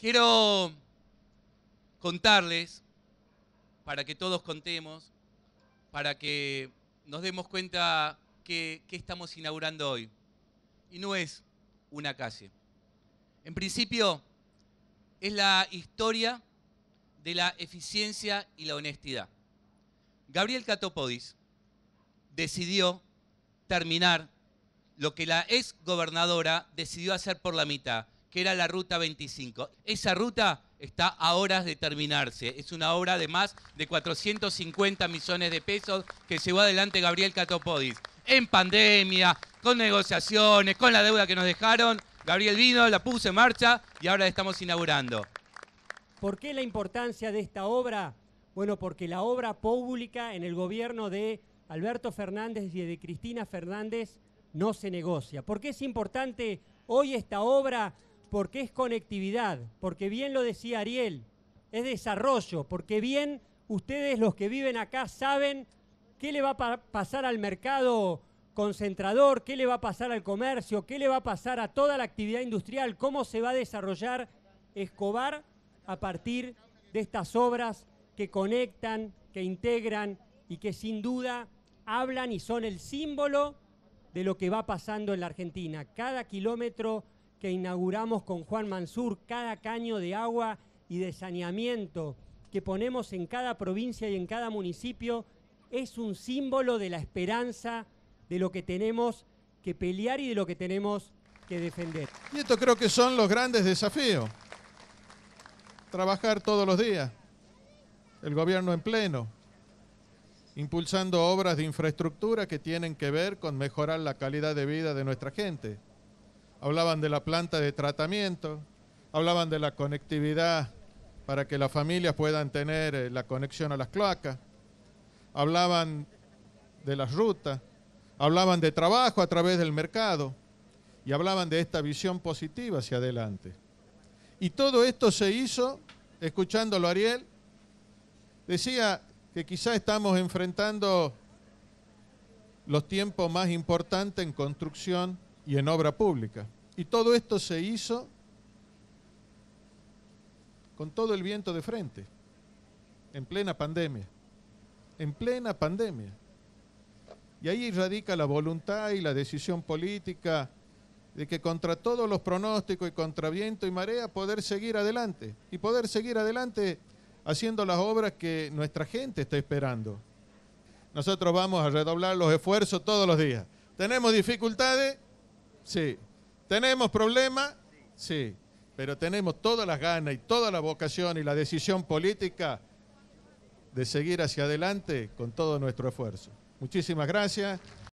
Quiero contarles, para que todos contemos, para que nos demos cuenta que, estamos inaugurando hoy. Y no es una calle. En principio, es la historia de la eficiencia y la honestidad. Gabriel Catopodis decidió terminar lo que la ex gobernadora decidió hacer por la mitad, que era la Ruta 25. Esa ruta está a horas de terminarse. Es una obra de más de 450 millones de pesos que llevó adelante Gabriel Catopodis. En pandemia, con negociaciones, con la deuda que nos dejaron, Gabriel vino, la puso en marcha y ahora la estamos inaugurando. ¿Por qué la importancia de esta obra? Bueno, porque la obra pública en el gobierno de Alberto Fernández y de Cristina Fernández no se negocia. ¿Por qué es importante hoy esta obra porque es conectividad, porque bien lo decía Ariel, es desarrollo, porque bien ustedes los que viven acá saben qué le va a pasar al mercado concentrador, qué le va a pasar al comercio, qué le va a pasar a toda la actividad industrial, cómo se va a desarrollar Escobar a partir de estas obras que conectan, que integran y que sin duda hablan y son el símbolo de lo que va pasando en la Argentina. Cada kilómetro que inauguramos con Juan Mansur, cada caño de agua y de saneamiento que ponemos en cada provincia y en cada municipio, es un símbolo de la esperanza de lo que tenemos que pelear y de lo que tenemos que defender. Y esto creo que son los grandes desafíos. Trabajar todos los días, el gobierno en pleno, impulsando obras de infraestructura que tienen que ver con mejorar la calidad de vida de nuestra gente hablaban de la planta de tratamiento, hablaban de la conectividad para que las familias puedan tener eh, la conexión a las cloacas, hablaban de las rutas, hablaban de trabajo a través del mercado y hablaban de esta visión positiva hacia adelante. Y todo esto se hizo, escuchándolo Ariel, decía que quizá estamos enfrentando los tiempos más importantes en construcción y en obra pública. Y todo esto se hizo con todo el viento de frente, en plena pandemia, en plena pandemia. Y ahí radica la voluntad y la decisión política de que contra todos los pronósticos y contra viento y marea poder seguir adelante y poder seguir adelante haciendo las obras que nuestra gente está esperando. Nosotros vamos a redoblar los esfuerzos todos los días. Tenemos dificultades, Sí. ¿Tenemos problemas? Sí. Pero tenemos todas las ganas y toda la vocación y la decisión política de seguir hacia adelante con todo nuestro esfuerzo. Muchísimas gracias.